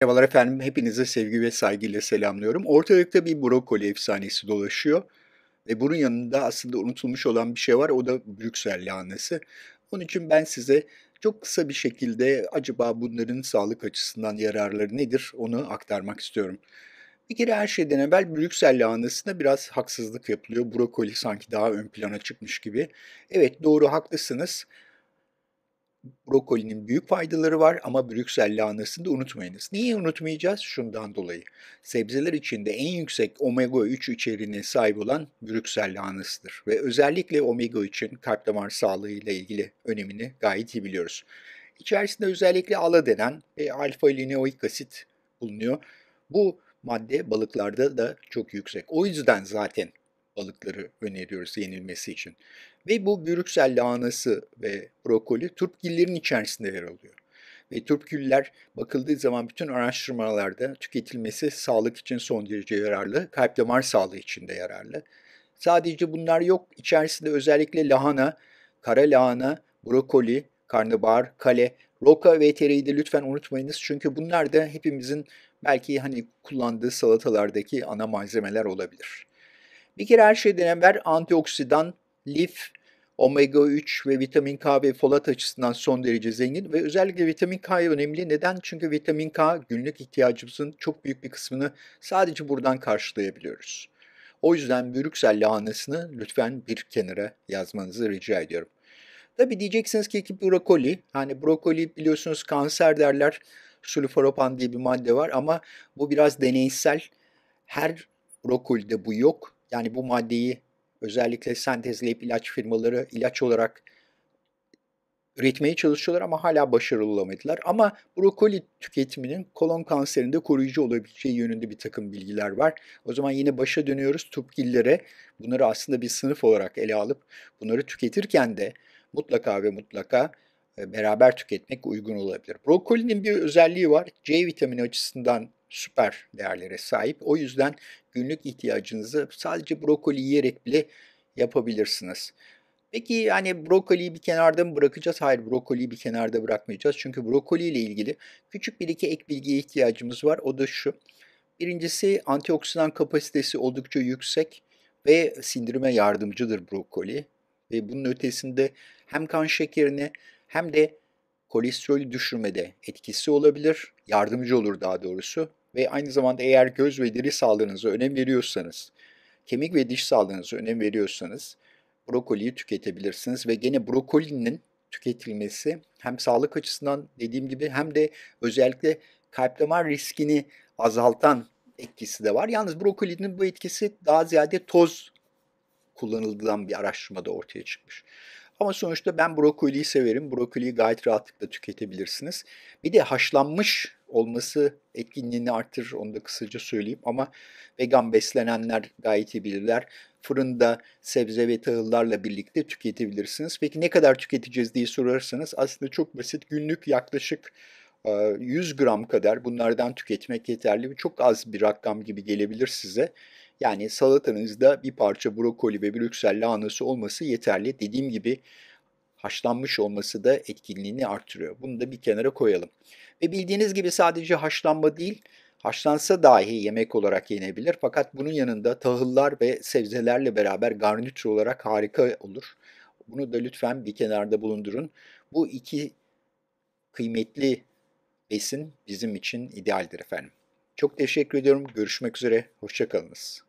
Merhabalar efendim, hepinize sevgi ve saygıyla selamlıyorum. Ortalıkta bir brokoli efsanesi dolaşıyor ve bunun yanında aslında unutulmuş olan bir şey var, o da Brüksel lahanası. Onun için ben size çok kısa bir şekilde acaba bunların sağlık açısından yararları nedir onu aktarmak istiyorum. Bir kere her şeyden evvel Brüksel lahanasına biraz haksızlık yapılıyor. Brokoli sanki daha ön plana çıkmış gibi. Evet doğru haklısınız brokolinin büyük faydaları var ama Brüksel lahanasını da unutmayınız. Niye unutmayacağız? Şundan dolayı. Sebzeler içinde en yüksek omega 3 içeriğine sahip olan Brüksel lahanasıdır. Ve özellikle omega 3'ün kalp damar sağlığı ile ilgili önemini gayet iyi biliyoruz. İçerisinde özellikle ala denen e, alfa linoik asit bulunuyor. Bu madde balıklarda da çok yüksek. O yüzden zaten balıkları öneriyoruz yenilmesi için. Ve bu Brüksel lahanası ve brokoli turpgillerin içerisinde yer alıyor. Ve turpgüller bakıldığı zaman bütün araştırmalarda tüketilmesi sağlık için son derece yararlı, kalp damar sağlığı için de yararlı. Sadece bunlar yok, içerisinde özellikle lahana, kara lahana, brokoli, karnabahar, kale, roka ve tereyi de lütfen unutmayınız. Çünkü bunlar da hepimizin belki hani kullandığı salatalardaki ana malzemeler olabilir. Bir kere her şeyden evvel antioksidan, lif, omega 3 ve vitamin K ve folat açısından son derece zengin ve özellikle vitamin K önemli. Neden? Çünkü vitamin K günlük ihtiyacımızın çok büyük bir kısmını sadece buradan karşılayabiliyoruz. O yüzden Brüksel lahanasını lütfen bir kenara yazmanızı rica ediyorum. Tabi diyeceksiniz ki, ki brokoli, hani brokoli biliyorsunuz kanser derler, sulforapan diye bir madde var ama bu biraz deneysel. Her brokolide bu yok. Yani bu maddeyi özellikle sentezleyip ilaç firmaları ilaç olarak üretmeye çalışıyorlar ama hala başarılı olamadılar. Ama brokoli tüketiminin kolon kanserinde koruyucu olabileceği yönünde bir takım bilgiler var. O zaman yine başa dönüyoruz tupkillere. Bunları aslında bir sınıf olarak ele alıp bunları tüketirken de mutlaka ve mutlaka e, beraber tüketmek uygun olabilir. Brokolinin bir özelliği var. C vitamini açısından süper değerlere sahip. O yüzden günlük ihtiyacınızı sadece brokoli yiyerek bile yapabilirsiniz. Peki hani brokoliyi bir kenarda mı bırakacağız? Hayır brokoliyi bir kenarda bırakmayacağız. Çünkü brokoli ile ilgili küçük bir iki ek bilgiye ihtiyacımız var. O da şu. Birincisi antioksidan kapasitesi oldukça yüksek ve sindirime yardımcıdır brokoli. Ve bunun ötesinde hem kan şekerini hem de kolesterolü düşürmede etkisi olabilir. Yardımcı olur daha doğrusu ve aynı zamanda eğer göz ve deri sağlığınıza önem veriyorsanız, kemik ve diş sağlığınıza önem veriyorsanız brokoliyi tüketebilirsiniz ve gene brokolinin tüketilmesi hem sağlık açısından dediğim gibi hem de özellikle kalp damar riskini azaltan etkisi de var. Yalnız brokolinin bu etkisi daha ziyade toz kullanıldığından bir araştırmada ortaya çıkmış. Ama sonuçta ben brokoliyi severim. Brokoliyi gayet rahatlıkla tüketebilirsiniz. Bir de haşlanmış olması etkinliğini artırır onu da kısaca söyleyeyim ama vegan beslenenler gayet iyi bilirler. Fırında sebze ve tahıllarla birlikte tüketebilirsiniz. Peki ne kadar tüketeceğiz diye sorarsanız aslında çok basit günlük yaklaşık 100 gram kadar bunlardan tüketmek yeterli. Çok az bir rakam gibi gelebilir size. Yani salatanızda bir parça brokoli ve Brüksel lahanası olması yeterli. Dediğim gibi haşlanmış olması da etkinliğini artırıyor. Bunu da bir kenara koyalım. Ve bildiğiniz gibi sadece haşlanma değil, haşlansa dahi yemek olarak yenebilir. Fakat bunun yanında tahıllar ve sebzelerle beraber garnitür olarak harika olur. Bunu da lütfen bir kenarda bulundurun. Bu iki kıymetli besin bizim için idealdir efendim. Çok teşekkür ediyorum. Görüşmek üzere. Hoşçakalınız.